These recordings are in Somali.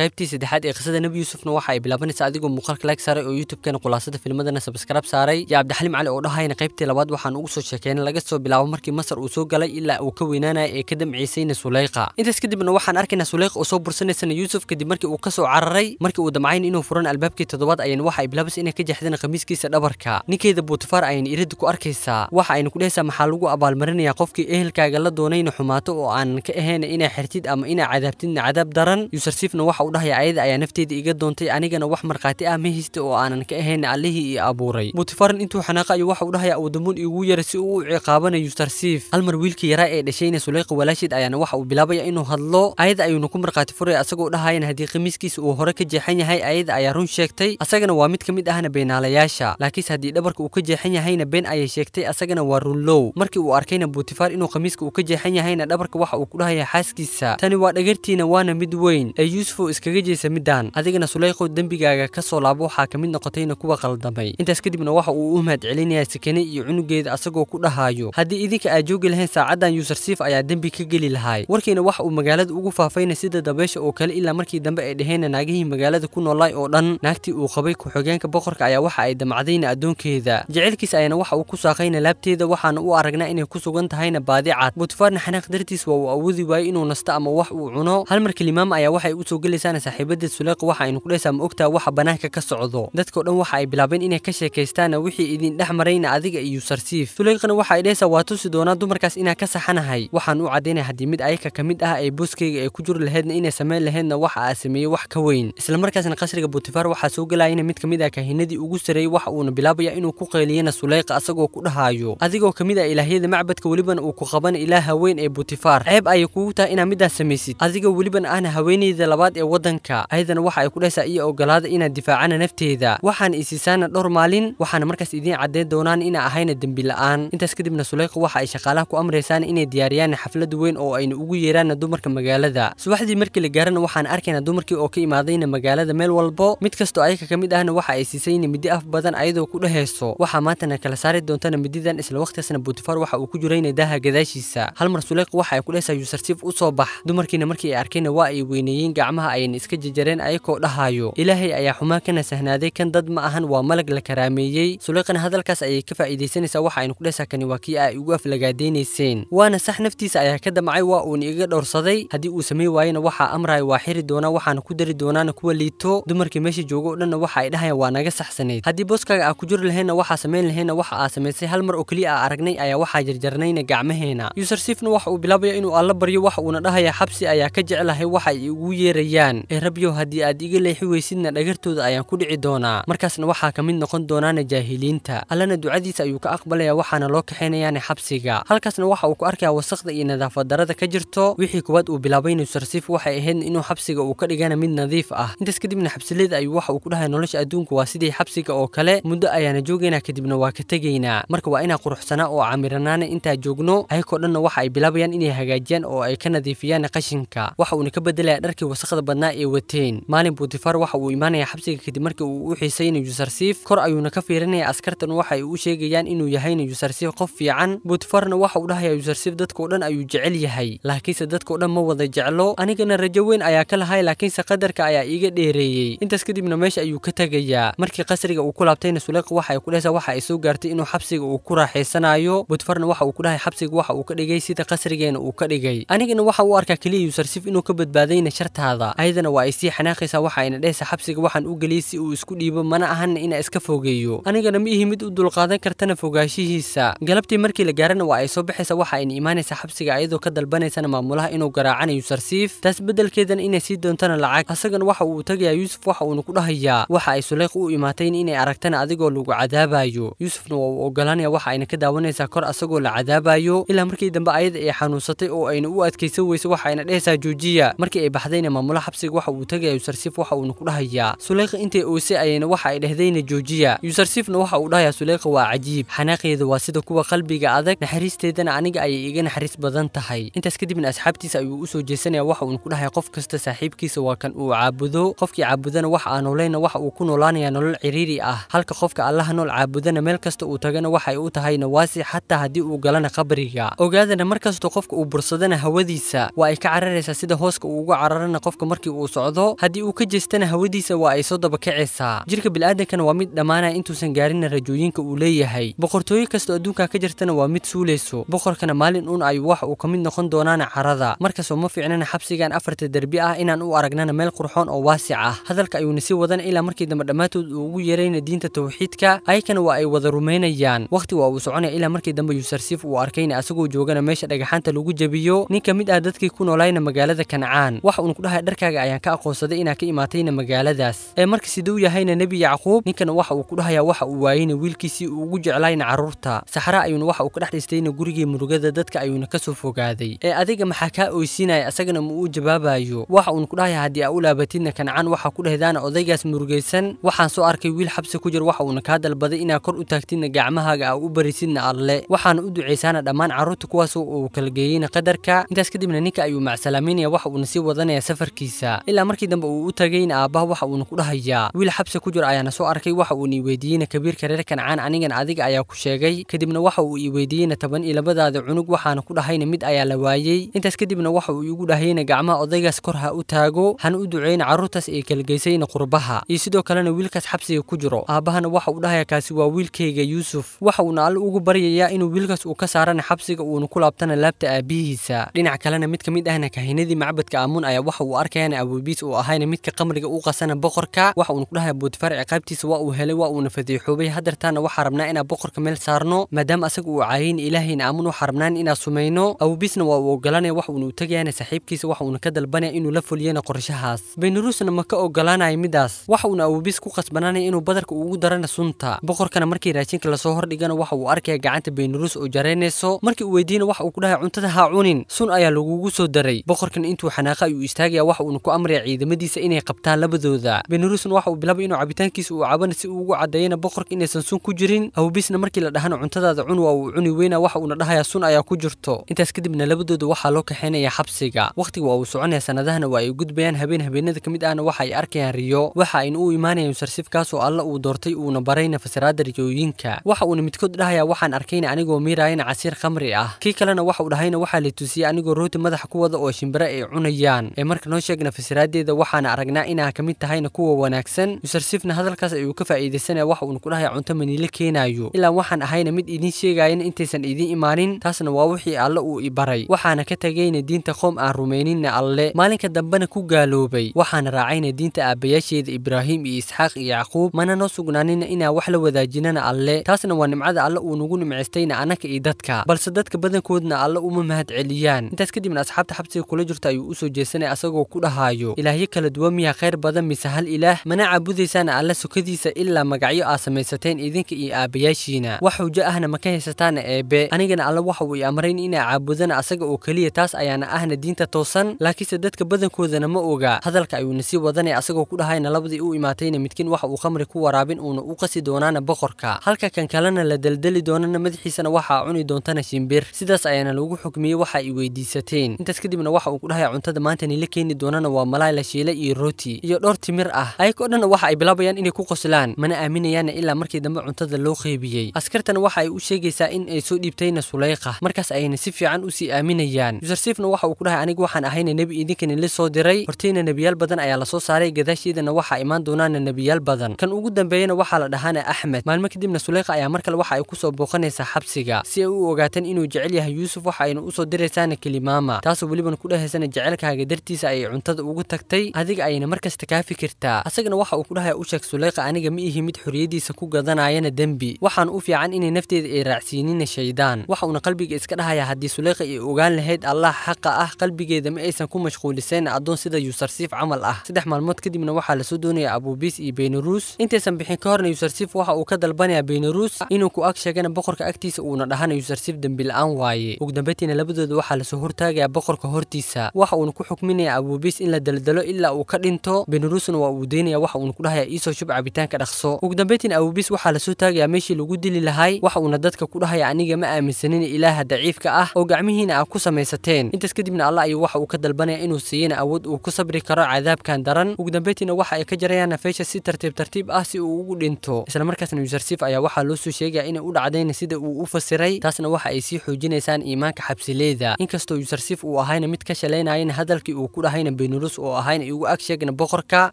qaybtii saddexaad ee qisada nebi yuusufna waxa ay bilaabanaysaa adigoo muuqaalka laag saaray oo youtube khulaasada filmadana sabskrab saaray iyo cabdixalim cali oo dhahayna qaybtii labaad waxaan ugu soo sheekeena laga soo bilaabo markii masar uu soo galay ilaa uu ka weynaanaya ee ka damciisayna suleyqa intaas kadibna waxaan arkaynaa suleyqa oo soo bursanaysana yuusuf kadib markii uu kasoo cararay markii uu damcayn inuu furan albaabkii toddobaad ayaan waxa ay bilaabasa inay ka jeexdeen khamiiskiisa dhabarka ninkeeda buutifaar ayaan iridda ku arkaysaa waxa aynu kudhahaysaa maxaa lagu abaalmarinayaa qofkii ehelkaaga la doonayna xumaato oo aanan ka ahayna inaa xertid ama inaa cadaabtidna cadaab daran yuusarsiifna waxa u dhahay ayada ayaa nafteeda iga doontay anigana wax markhaati ah ma haysta oo aanan ka ahayn allihii io abuuray butifaran intuu xanaaqa xanaaqayo waxa uu dhahaya awdamuun igu yara si uu u ciqaabanayo sarsiif hal mar wiilkii yaraa ee dhashayna suleyqa walaashid ayaana waxa uu bilaabaya inuu hadlo ayada ayuuna ku markhaati furaya asagoo dhahayan haddii khamiiskiisa uu hore ka jeexan yahay ayada ayaa run sheegtay asagana waa mid ka mid ahna beenaalayaasha laakiinse haddii dhabarka uu ka jeexan yahayna been ayay sheegtay asagana waa runlow markii uu arkayna butifar inuu khamiiska uu ka jeexan yahayna dhabarka waxa uu ku dhahaya xaaskiisa tani waa dhagartiina waana mid weyn ee yuusuf iskaga jeesa midaan adigana suleyqow dembigaaga ka soo laabo waxaa ka mid noqotayna kuwa qaldamay intaas kadibna waxa uu u mahad celinayaa sakane iyo cunugeeda asagoo ku dhahaayo haddii idinka aad joogi lahayn saacaddan yuusar siif ayaa dembi ka geli lahay warkiina waxa uu magaalada ugu faafaynay sida dabeesha oo kale ilaa markii dambe ay dhaheenna naagihii magaalada ku noolaay oo dhan naagtii uu qabay ku-xogeenka boqorka ayaa waxa ay damacdayna addoonkeeda jecelkiis ayaana waxa uu ku saaqayna laabteeda waxaana u aragnaa inay ku sugan tahayna baadicad butfarna xanaaq dartiis waa uu awoodi waayey inuu nasto ama wax uu cuno hal markii limaama ayaa waxay u soo gelaysa sheekaysaan saaxiibadii suleeq waxa aynu kudhaysaa ma ogtaa waxa bannaanka ka socdo dadkao dhan waxa ay bilaabeen inay ka sheekaystaan wixii idin dhex marayna adiga iyo sarsiif suleeqna waxa ay dhahaysaa waa tusi doonaa dumarkaas inaa ka saxanahay waxaan u caddaynaya haddii mid ayaka ka mid ah ay booskayga ay ku juri lahaydna inay samayn lahaydna waxa aa sameeyey wax ka weyn isla markaasna qasriga butifar waxaa soo gelaya mid ka mid ah kahinadii ugu sareeyey waxa uuna bilaabaya inuu ku qayliyana suleeqa asagoo ku dhahaayo adigoo ka mid ah ilaahyada macbadka welibana uu ku qabana ilaaha weyn ee butifar ceeb ayay kugu tahay inaa middaas samaysid adigoo welibana ahna haweenayda labaad ee wadanka ayadana waxa ay ku dhehaysaa iyo ogolaada inaad difaacana nafteeda waxaan isiisaana dhowr maalin waxaana markaas idiin caddeyn doonaan inaa ahayna dembi la'aan intaas kadibna suleyqa waxa ay shaqaalaha ku amraysaan inay diyaariyaan xaflad weyn oo ayna ugu yeeraana dumarka magaalada subaxdii markii la gaarana waxaan arkayna dumarkii oo ka imaadayna magaalada meel walbo mid kastoo ayaga ka mid ahna waxa ay siisayna midi af badan ayadoo ku dhahayso waxaa maantana kala saari doontana mididan isla waqtigaasna buutifaar waxa uu ku jirayna daaha gadaashiisa halmar suleyq waxa ay ku dhehaysaa yuusarsiif u soo bax dumarkiina markii ay arkayna waa ay weyneeyeen gacmaha ayayna iska jejareen ayakoo dhahaayo ilaahay ayaa xumaan kana sahnaaday kan dad ma ahan waa malag la karaameeyey suliiqana hadalkaas ayay ka faa'iidaysanaysaa waxa aynu kudheh saakani waa kii ay ugu aflagaadaynayseen waana sax naftiisa ayaa ka damcay waa uuna iga dhowrsaday haddii uu samayn waayena waxaa amraya waa xiri doonaa waxaana ku dari doonaana kuwa liito dumarkii meesha jooga o dhanna waxa ay dhahayaan waa naga saxsanayd haddii booskaaga aa ku jiri lahaynna waxaa samayn lahaynna waxa aa samaysay hal mar oo keliya aa aragnay ayaa waxaa jarjarnayna gacmaheena yuusar waxa uu bilaabaya inuu alla baryo waxa uuna dhahaya xabsi ayaa ka jeclahay waxa ay ugu yeerayaan weeyaan ee eh, rabyow haddii aad iga leexi weysidna dhagartooda ayaan ku dhici doonaa markaasna waxaa ka mid noqon doonaana jaahiliinta allana ducadiisa ayuu ka aqbalayaa waxaana loo kaxaynayaana xabsiga halkaasna waxa uu ku arkayaa wasaqda iyo nadaafad darada ka jirto wixii kuwaad uu bilaabay inuu sarsiif waxay ahayd inuu xabsiga uu ka dhigana mid nadiif ah intaas kadibna xabsileeda ayuu waxa uu ku dhahay nolosha adduunku waa sidii xabsiga oo kale muddo ayaana joogaynaa kadibna waa ka tegaynaa marka waa inaa quruxsanaa oo camiranaana intaa joogno ayakoo dhanna waxa ay bilaabayaan inay hagaajiyaan oo ay ka nadiifiyaan qashinka waxa uuna ka bedelaya dharkii wasaqda badnaa badnaa ay wateen maalin buutifar waxa uu imaanayaa xabsiga kadib markii uu u xiisaynay yusarsif kor ayuuna ka fiirinaya askartan waxa ay u sheegayaan inuu yahayna yusarsif qof fiican buutifarna waxa uu dhahayaa yusarsif dadkao dhan ayuu jecel yahay laakiinse dadkao dhan ma wada jeclo anigana rajo weyn ayaa ka lahay laakiinse qadarka ayaa iiga dheereeyey intaas kadibna meesha ayuu ka tegayaa markii qasriga uu ku laabtayna suleeq waxa ay ku dhahaysaa waxa ay soo gaartay inuu xabsiga uu ku raaxaysanayo buutifarna waxa uu ku dhahay xabsiga waxa uu ka dhigay sida qasrigeena uu ka dhigay anigana waxa u arkaa keliya yusarsif inuu ka badbaadayna shartaada ayadanna waa ay sii xanaaqaysaa waxa ayna dhehaysaa xabsiga waxaan u geliyey si uu isku dhiibo mana ahanna inaa iska fogeeyo anigana ma ihi mid u dulqaadan kartana fogaashihiisa galabtii markii la gaarana waa ay soo baxaysa waxa ayna imaanaysaa xabsiga ayadoo ka dalbanaysana maamulaha inuu garaacanayo sarsiif taas beddelkeedana inay sii doontana lacag asagana waxa uu tagayaa yuusuf waxa uuna ku dhahayaa waxa ay suleyk u imaatayn inay aragtana adigoo lagu cadaabaayo yuusufna waa uu ogolaanaya waxa ayna ka daawanaysaa kor asagoo la cadaabaayo ilaa markii dambe ayada ay xanuunsatay oo ayna u adkaysan weysa waxa ayna dhehaysaa joojiya markii ay baxdayna maamulaha xabsiga codsiga waxa uu tegaya yusarsif waxa uuna ku dhahayaa suleyqa intay oose ayayna waxa ay dhahdayna joojiya yusarsifna waxa uu dhahayaa suleyqa waa cajiib xanaaqeeda waa sida kuwa qalbiga adag naxariisteedana aniga ayay iga naxariis badan tahay intaas kadibna asxaabtiisa ayuu usoo jeesanaya waxa uuna ku dhahaya qof kasta saaxiibkiisa waa kan uu caabudo qofkii caabudana waxa aa noolayna waxa uu ku noolaanayaa nolol ciriiri ah halka qofka allaha nool caabudana meel kasta uu tagana waxay u tahay nawaasi xataa haddii uu galana qabriga ogaadana mar qofka uu bursadana hawadiisa waa ay ka cararaysaa sida hooska uu uga cararana qofka mar markii uu socdo haddii uu ka jeestana hawadiisa waa ay soo daba kacaysaa jirka bil'aadankana waa mid dhammaanaya intuusan gaarina rajooyinka uu leeyahay boqortooyo kastoo adduunka ka jirtana waa mid suulayso boqorkana maalin uun ay wax uu ka mid noqon doonaana carada markasoo ma fiicnana xabsigan afarta derbi ah inaan u aragnana meel qurxoon oo waasic ah hadalka ayuuna sii wadana ilaa markii dambe dhammaantood uu ugu yeerayna diinta towxiidka ayakana waa ay wada rumaynayaan wakhti waa uu soconaya ilaa markii dambe yuusarsiif uu arkayna asagoo joogana meesha dhagaxaanta lagu jebiyo nin ka mid ah dadkii ku noolayna magaalada kancaan waxa uun ku dhahay dharka annaga ayaan ka aqoonsaday inaan ka imaatayna magaaladaas ee marka siduu yahayna nebi yacquub ninkana waxa uu ku dhahayaa waxa uu waayeyna wiilkiisii uu ugu jeclaayna carruurta saxra ayuuna waxa uu ka dhex dhistayna gurigii murugada dadka ayuuna ka soo fogaaday ee adiga maxaa kaa oysiinaya asagana ma uu jawaabayo waxa uuna ku dhahaya haddii aa u laabatidna kancaan waxaa ku dhehdaana odaygaas murugaysan waxaan soo arkay wiil xabsi ku jir waxa uuna kaa dalbaday inaa kor u taagtidna gacmahaaga aa u barisidna alle waxaana u ducaysaana dhammaan carruurta kuwaas uu kala geeyeyna qadarka intaas kadibna ninka ayuu macsalaamaynaya waxa uuna sii wadanaya safarkiisa weydiinaysaa ilaa markii dambe uu u tagayna aabbaha waxa uuna ku dhahayaa wiil xabsi ku jira ayaana soo arkay waxa uuna ii weydiiyeyna kabiirka reer kancaan anigan adiga ayaa ku sheegay kadibna waxa uu ii weydiiyeyna toban iyo labadaada cunug waxaana ku dhahayna mid ayaa la waayey intaas kadibna waxa uu igu dhahayna gacmaha odaygaas kor ha u taago hana u duceyna carruurtaas ee kalgeysayna qurbaha iyo sidoo kalena wiilkaas xabsiga ku jiro aabbahana waxa uu dhahaya kaasi waa wiilkayga yuusuf waxa uuna alle ugu baryayaa inuu wiilkaas uu ka saarana xabsiga uuna ku laabtana laabta aabbihiisa dhinac kalena mid ka mid ahna kahinadii macbadka aamuun ayaa waxa uu arkaya aan awoobiis uu ahayna midka qamriga u qasana boqorka waxa uuna ku dhahay boodfarci qaybtiisa waa uu helay waa uuna fadeexoobay hadartaana waxaa rabnaa inaa boqorka meel saarno maadaama asaga uu caayin ilaahayna aamun waxaa rabnaan inaan sumayno awoobiisna waa uu ogolanaya wax uuna u tegayana saaxiibkiisa wax uuna ka dalbanaya inuu la fuliyana qorshahaas benaruusna ma ka ogolaanaya midaas waxa uuna awoobiis ku qasbanaanaya inuu badarka ugu darana sunta boqorkana markii raashinka lasoo hordhigana waxa uu arkaya gacanta beynaruus oo jaraynayso markii uu weydiina waxa uu ku dhahay cuntada ha cunin sun ayaa lagugu soo daray boqorkana intuu xanaaqa ayuu istaagaya waxa uuna ku amray ciidamadiisa inay qabtaan labadooda benaruusna waxa uu bilaabay inuu cabitaankiisa uu cabana si uu ugu caddeeyana boqorka inaysan sun ku jirin awbisna markii la dhahana cuntadaada cun waa uu cuni weyna waxa uuna dhahayaa sun ayaa ku jirto intaas kadibna labadooda waxaa loo kaxaynaya xabsiga waqtiga waa uu soconaya sanadahana waa ay gudbayaan habeen habeenada ka mid ahna waxa ay arkayaan riyo waxa ayna u imaanayaan sarsifkaas kaasoo alla uu doortay uuna barayna fasiraada riyooyinka waxa uuna midkood dhahayaa waxaan arkayna anigoo miiraayana casiir khamri ah kii kalena waxa uu dhahayna waxaa la tusiyey anigoo rooti madaxa ku wada oo shimbira ay cunayaan ee marka noo sheegna sheegna fasiraadeeda waxaana aragnaa inaa ka mid tahayna kuwa wanaagsan yusarsifna hadalkaas ayuu ka faa'iideysanaya wax uuna ku dhahay cunto maniile keenayo ilaa waxaan ahayna mid idiin sheegayana intaysan idiin imaanin taasna waa wixii alle uu i baray waxaana ka tagayna diinta qoom aan rumaynina alle maalinka dambena ku gaaloobay waxaana raacayna diinta aabbayaasheeda ibraahim iyo isxaaq iyo yacquub mana noo sugnaanina inaa wax la wadaajinana alle taasna waa nimcada alle uu nagu nimcaystayna annaka iyo dadka balse dadka badankoodna alle uma mahad celiyaan intaas kadibna asxaabta xabsiga kula jirta ayuu usoo jeesanaya asagoo ku dhaha hayo ilaahyo kala duwan miya khayr badan mise hal ilaah mana caabudaysaana alle sukadiisa ilaa magacyo aa samaysateen idinka iyo aabbayaashiina wax xujo ahna ma ka haysataan eebe anigana alle waxa uu i amrayn inaa caabudana asaga oo keliya taas ayaana ahna diinta toosan laakiinse dadka badankoodana ma oga hadalka ayuuna sii wadanay asagoo ku dhahayna labadii u imaatayna midkiin waxa uu khamri ku waraabin uuna u qasi doonaana boqorka halka kan kalena la deldeli doonana madaxiisana waxaa cuni doontana shimbir sidaas ayaana lagu xukmiyey waxaa i weydiisateen intaas kadibna waxa uu ku dhahay cuntada maanta la keeni doonana waa malaay la shiilay iyo rooti iyo dhowr timir ah ayagoo dhanna waxa ay bilaabayaan inay ku qoslaan mana aaminayaanna ilaa markii dambe cuntada loo qeybiyey askartana waxa ay u sheegaysaa in ay soo dhiibtayna suleyqa markaas ayayna si fiican usii aaminayaan yusersiifna waxa uu ku dhahay aniga waxaan ahayna nebi idinkana la soo diray hortayna nebiyaal badan ayaa lasoo saaray gadaashiidana waxaa imaan doonaana nebiyaal badan kan ugu dambeeyana waxaa la dhahaana axmed maalmo kadibna suleyqa ayaa mar kale waxa ay kusoo booqanaysaa xabsiga si ay u ogaataan inuu jecel yahay yuusuf waxa ayna usoo diraysaana kelimaama taasoo welibana ku dhahaysana jecelkaaga dartiisa ayay cuntada dugsiyada ugu tagtay adiga ayna markasta kaa fikirtaa asagana waxa uu kudhahay u sheeg suleyqa aniga ma ihi mid xoriyadiisa ku gadanayana dembi waxaan u fiican inay nafteeda ay raacsiinina shaydaan waxa uuna qalbiga iska dhahayaa haddii suleyqa ay ogaan lahayd allah xaqa ah qalbigeeda ma aysan ku mashquulisayn addoon sida yuusarsiif camal ah saddex maalmood kadibna waxaa lasoo doonaya abuubiis iyo beynaruus intaysan bixin ka horna yuusarsiif waxa uu ka dalbanayaa beynaruus inuu ku ag sheegana boqorka agtiisa uuna dhahana yuusarsiif dembi la-aan waaye ugu labadooda waxaa lasoo hortaagaya boqorka hortiisa waxa uuna ku xukminaya abuubiis in la daldalo ilaa uu ka dhinto benurusna waa uu deynaya waxa uuna ku dhahaya iisoo shub cabitaanka dhaqso ugu dambeyntii Awubis waxaa lasoo taagayaa meeshii lagu dili lahay waxa uuna dadka ku dhahaya aniga ma aaminsanina ilaaha daciifka ah oo gacmihiina aad ku samaysateen intaas kadibna Allah ayuu waxa uu ka dalbanaya inuu siiyana awood uu ku sabri karo cadaabkan daran ugu dambeyntiina waxa ay ka jarayaan nafeesha si tartiib tartiib ah si uu ugu dhinto isla markaasna Yuusuf ayaa waxaa loo soo sheegaya inay u dhacdayna sida uu u fasiray taasna waxa ay sii xoojinaysaan iimaanka xabsileeda inkastoo Yuusuf uu ahayna mid ka shalaynayana hadalkii uu ku dhahayna benaruus oo ahayn ay ugu ag boqorka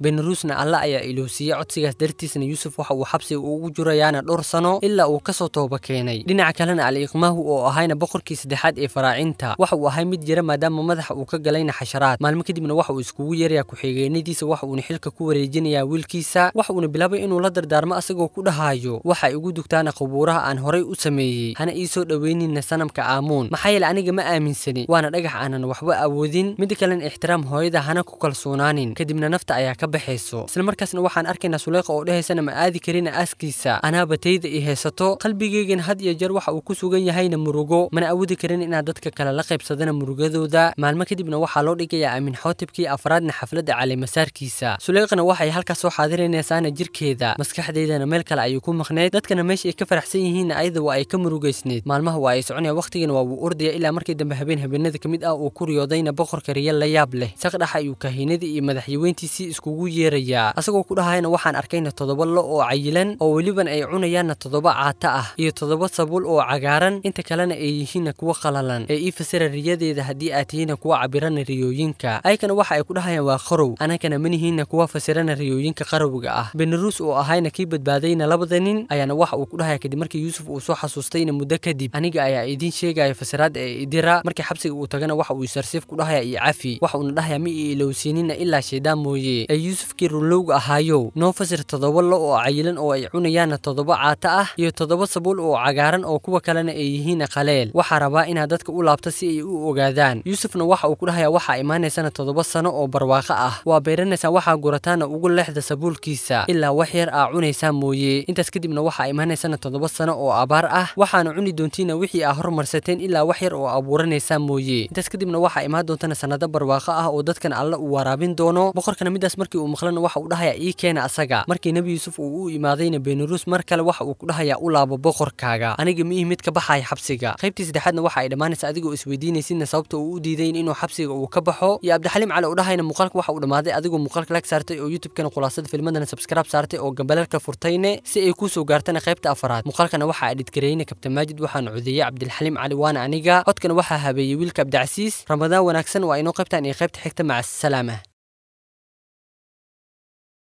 benaruusna alla ayaa iloosiiyey codsigaas dartiisna yuusuf waxa uu xabsiga ugu jurayaana dhowr sano ilaa uu kasoo tooba keenay dhinaca kalena aliiqmaahu oo ahayna boqorkii saddexaad ee faraacinta waxa uu ahay mid jira maadaama madaxa uu ka galayna xasharaad maalmo kadibna waxa uu iskugu yeerayaa ku-xigeenadiisa waxa uuna xilka ku wareejinayaa wiilkiisa waxa uuna bilaabay inuu la dardaarmo asagoo ku dhahaayo waxa igu dugtaana qubuuraha aan horay u sameeyey hana ii soo dhoweynina sanamka aamuun maxaa yeele aniga ma aaminsani waana dhagax aanan waxba awoodin mid kalena ixtiraam hooyada ah ku kalsoonaanin kadibna nafta ayaa ka baxayso islamarkaasna waxaan arkaynaa suleyqa oo dhahaysana ma aadi karina aaskiisa anaabatayda i heysato qalbigeygan had iyo jeer waxa uu ku sugan yahayna murugo mana awoodi karin inaad dadka kale la qaybsadana murugadooda maalmo kadibna waxaa loo dhigayaa amin xootibkii afraadna xafladda calimasaarkiisa suleyqana waxay halkaas soo xaadirinaysaana jirkeeda maskaxdeydana meel kale ayuu ku maqnayd dadkana meesha ay ka faraxsan yihiinna ayada waa ay ka murugaysnayd maalmaha waa ay soconaya wakhtigana waa wuu ordaya ilaa markii dambe habeen habeenada ka mid ah uu ku riyoodayna boqorka riyaal la yaab leh saqdhax madaxa ayuu kahinadii iyo madaxyaweyntiisii iskugu yeerayaa asagoo ku dhahayna waxaan arkayna toddoba lo oo cayilan oo weliban ay cunayaanna toddoba caata ah iyo toddoba sabuul oo cagaaran inta kalena ay yihiinna kuwa qalalan ee ii fasira riyadeeda haddii aad tihiinna kuwa cabirana riyooyinka ayakana waxa ay ku dhahayaan waa qarow anagana manihiinna kuwa fasirana riyooyinka qarowga ah benaruus oo ahayna kii badbaadayna labada nin ayaana waxa uu ku dhahaya kadib markii yuusuf uu soo xasuustayna muddo kadib aniga ayaa idiin sheegaya fasiraad ee idira markii xabsiga uu tagana waxa uu sarsiif ku dhahaya iyo cafi waxa uuna dhahaya mi ii ilowsiinina ilaa shaydaan mooye ee yuusufkii runlowga ahaayow noo fasir toddoba lo oo cayilan oo ay cunayaanna toddoba caata ah iyo toddoba sabuul oo cagaaran oo kuwa kalena ay yihiina khaleel waxaa rabaa inaad dadka u laabto si ay u ogaadaan yuusufna waxa uu ku dhahayaa waxaa imaanaysana toddoba sano oo barwaaqo ah waa beeranaysaan waxaa gurataana ugu lexda sabuulkiisa ilaa wax yar aa cunaysaan mooye intaas kadibna waxaa imaanaysana toddoba sano oo abaar ah waxaana cuni doontiina wixii aa hormarsateen ilaa wax yar oo abuuranaysaan mooye intaas kadibna waxaa imaan doontana sannado barwaaqo ah oo dadkan wanaagsan alle uu waraabin doono boqorkana midaas markii uu maqlana waxa uu dhahaya ii keena asaga markii nebi yuusuf uu u imaadayna benaruus mar kale waxa uu ku dhahaya u laabo boqorkaaga aniga miihi mid ka baxaya xabsiga qaybtii saddexaadna waxa ay dhammaanaysa adigoo isweydiinaysina sababta uu u diidayn inuu xabsiga uu ka baxo iyo cabdixaliim cali oo dhahayna muuqaalka waxa uu dhammaaday adigoo muuqaalka lag saartay oo youtubekana khulaasada filmadana sabskaraab saartay oo gambalalka furtayne si ay kuu soo gaartana qaybta afaraad muuqaalkana waxa adhidgareyna kabtan maajid waxaan codeeyey cabdilxaliim cali waana aniga codkana waxaa habeeyey wiilka cabdicasiis ramadaan wanaagsan waa inoo qaybtaan iyo qaybta xigta maca السلامه